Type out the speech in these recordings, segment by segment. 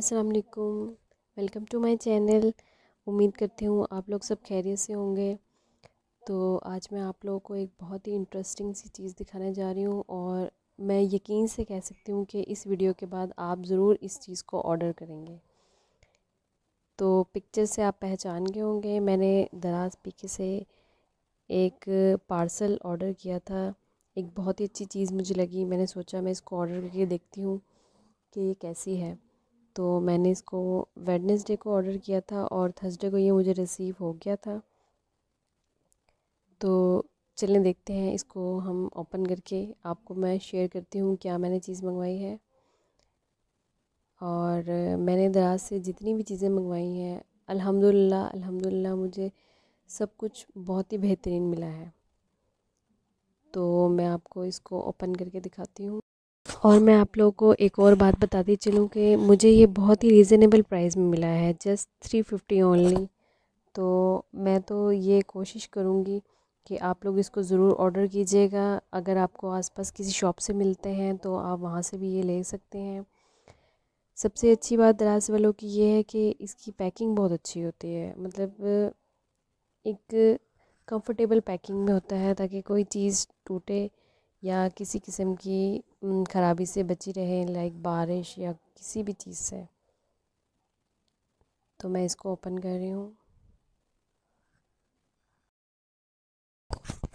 असलकुम welcome to my channel उम्मीद करती हूँ आप लोग सब खैरियत से होंगे तो आज मैं आप लोगों को एक बहुत ही इंटरेस्टिंग सी चीज़ दिखाने जा रही हूँ और मैं यकीन से कह सकती हूँ कि इस वीडियो के बाद आप ज़रूर इस चीज़ को ऑर्डर करेंगे तो पिक्चर से आप पहचान गए होंगे मैंने दराज पीके से एक पार्सल ऑर्डर किया था एक बहुत ही अच्छी चीज़ मुझे लगी मैंने सोचा मैं इसको ऑर्डर करके देखती हूँ कि ये कैसी है तो मैंने इसको वेडनेसडे को ऑर्डर किया था और थर्सडे को ये मुझे रिसीव हो गया था तो चलें देखते हैं इसको हम ओपन करके आपको मैं शेयर करती हूँ क्या मैंने चीज़ मंगवाई है और मैंने दराज से जितनी भी चीज़ें मंगवाई हैं अल्हम्दुलिल्लाह अल्हम्दुलिल्लाह मुझे सब कुछ बहुत ही बेहतरीन मिला है तो मैं आपको इसको ओपन करके दिखाती हूँ और मैं आप लोगों को एक और बात बताती चलूँ कि मुझे ये बहुत ही रीज़नेबल प्राइस में मिला है जस्ट थ्री फिफ्टी ओनली तो मैं तो ये कोशिश करूँगी कि आप लोग इसको ज़रूर ऑर्डर कीजिएगा अगर आपको आसपास किसी शॉप से मिलते हैं तो आप वहाँ से भी ये ले सकते हैं सबसे अच्छी बात दराज वालों की ये है कि इसकी पैकिंग बहुत अच्छी होती है मतलब एक कंफर्टेबल पैकिंग में होता है ताकि कोई चीज़ टूटे या किसी किस्म की ख़राबी से बची रहे लाइक बारिश या किसी भी चीज़ से तो मैं इसको ओपन कर रही हूँ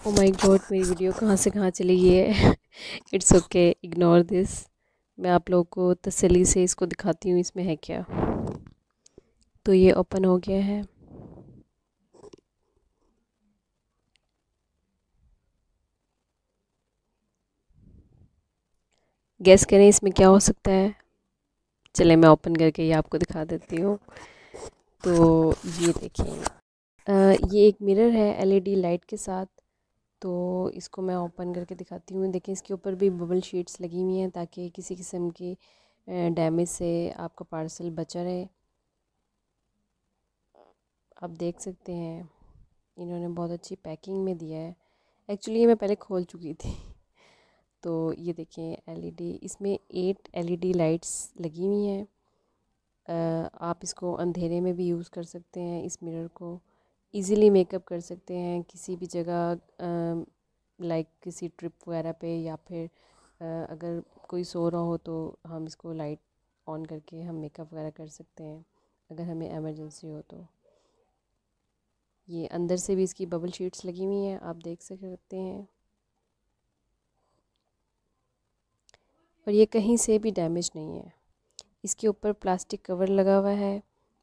ओ माय गॉड मेरी वीडियो कहाँ से कहाँ चली गई है इट्स ओके इग्नोर दिस मैं आप लोगों को तसली से इसको दिखाती हूँ इसमें है क्या तो ये ओपन हो गया है गैस करें इसमें क्या हो सकता है चले मैं ओपन करके ये आपको दिखा देती हूँ तो ये देखिए ये एक मिरर है एलईडी लाइट e के साथ तो इसको मैं ओपन करके दिखाती हूँ देखें इसके ऊपर भी बबल शीट्स लगी हुई हैं ताकि किसी किस्म की डैमेज से आपका पार्सल बचा रहे आप देख सकते हैं इन्होंने बहुत अच्छी पैकिंग में दिया है एक्चुअली ये मैं पहले खोल चुकी थी तो ये देखें एलईडी e इसमें एट एलईडी लाइट्स लगी हुई हैं आप इसको अंधेरे में भी यूज़ कर सकते हैं इस मिरर को इजीली मेकअप कर सकते हैं किसी भी जगह लाइक किसी ट्रिप वगैरह पे या फिर आ, अगर कोई सो रहा हो तो हम इसको लाइट ऑन करके हम मेकअप वगैरह कर सकते हैं अगर हमें एमरजेंसी हो तो ये अंदर से भी इसकी बबल शीट्स लगी हुई हैं आप देख सकते हैं और ये कहीं से भी डैमेज नहीं है इसके ऊपर प्लास्टिक कवर लगा हुआ है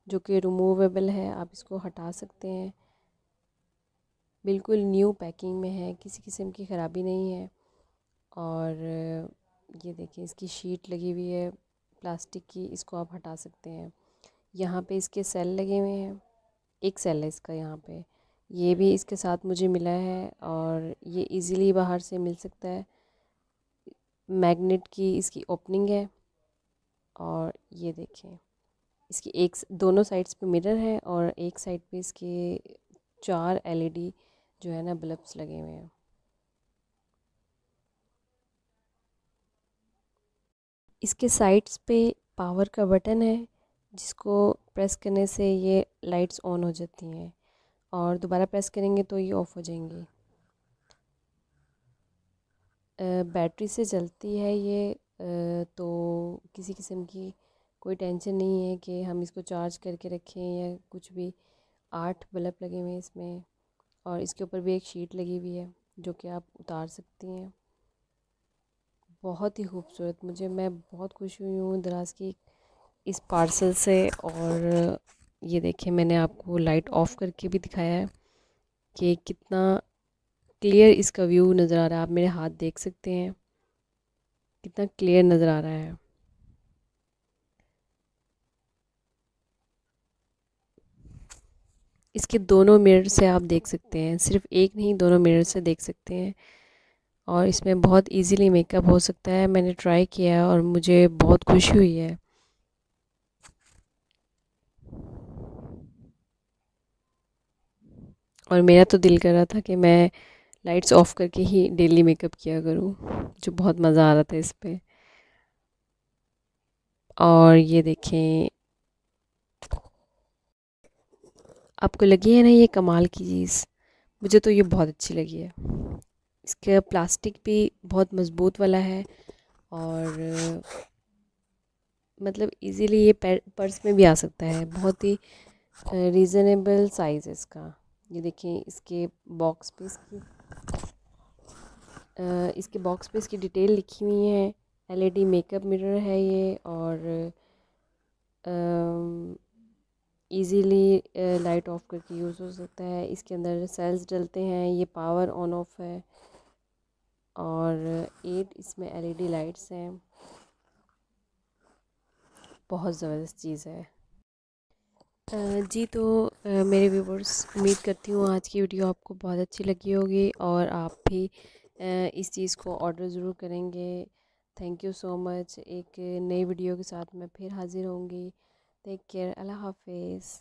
जो कि रिमूवेबल है आप इसको हटा सकते हैं बिल्कुल न्यू पैकिंग में है किसी किस्म की ख़राबी नहीं है और ये देखिए इसकी शीट लगी हुई है प्लास्टिक की इसको आप हटा सकते हैं यहाँ पे इसके सेल लगे हुए हैं एक सेल है इसका यहाँ पे ये भी इसके साथ मुझे मिला है और ये इजीली बाहर से मिल सकता है मैग्नेट की इसकी ओपनिंग है और ये देखें इसकी एक दोनों साइड्स पे मिरर है और एक साइड पे इसके चार एलईडी जो है ना बल्ब्स लगे हुए हैं इसके साइड्स पे पावर का बटन है जिसको प्रेस करने से ये लाइट्स ऑन हो जाती हैं और दोबारा प्रेस करेंगे तो ये ऑफ़ हो जाएंगी बैटरी से चलती है ये तो किसी किस्म की कोई टेंशन नहीं है कि हम इसको चार्ज करके रखें या कुछ भी आठ बल्ब लगे हुए हैं इसमें और इसके ऊपर भी एक शीट लगी हुई है जो कि आप उतार सकती हैं बहुत ही खूबसूरत मुझे मैं बहुत खुश हुई हूँ दराज की इस पार्सल से और ये देखें मैंने आपको लाइट ऑफ़ करके भी दिखाया है कि कितना क्लियर इसका व्यू नज़र आ रहा है आप मेरे हाथ देख सकते हैं कितना क्लियर नज़र आ रहा है इसके दोनों मिरर से आप देख सकते हैं सिर्फ एक नहीं दोनों मिरर से देख सकते हैं और इसमें बहुत इजीली मेकअप हो सकता है मैंने ट्राई किया है और मुझे बहुत खुशी हुई है और मेरा तो दिल कर रहा था कि मैं लाइट्स ऑफ़ करके ही डेली मेकअप किया करूँ जो बहुत मज़ा आ रहा था इस पर और ये देखें आपको लगी है ना ये कमाल की चीज़ मुझे तो ये बहुत अच्छी लगी है इसका प्लास्टिक भी बहुत मज़बूत वाला है और मतलब इजीली ये पर्स में भी आ सकता है बहुत ही रीज़नेबल साइज़ है इसका ये देखें इसके बॉक्स पे इसकी इसके बॉक्स पे इसकी डिटेल लिखी हुई है एलईडी मेकअप मिरर है ये और इजीली लाइट ऑफ करके यूज़ हो सकता है इसके अंदर सेल्स डलते हैं ये पावर ऑन ऑफ है और एट इसमें एलईडी लाइट्स e हैं बहुत ज़बरदस्त चीज़ है जी तो मेरे व्यूवर्स उम्मीद करती हूँ आज की वीडियो आपको बहुत अच्छी लगी होगी और आप भी इस चीज़ को ऑर्डर ज़रूर करेंगे थैंक यू सो मच एक नई वीडियो के साथ मैं फिर हाज़िर होंगी टेक केयर अल्लाह हाफिज़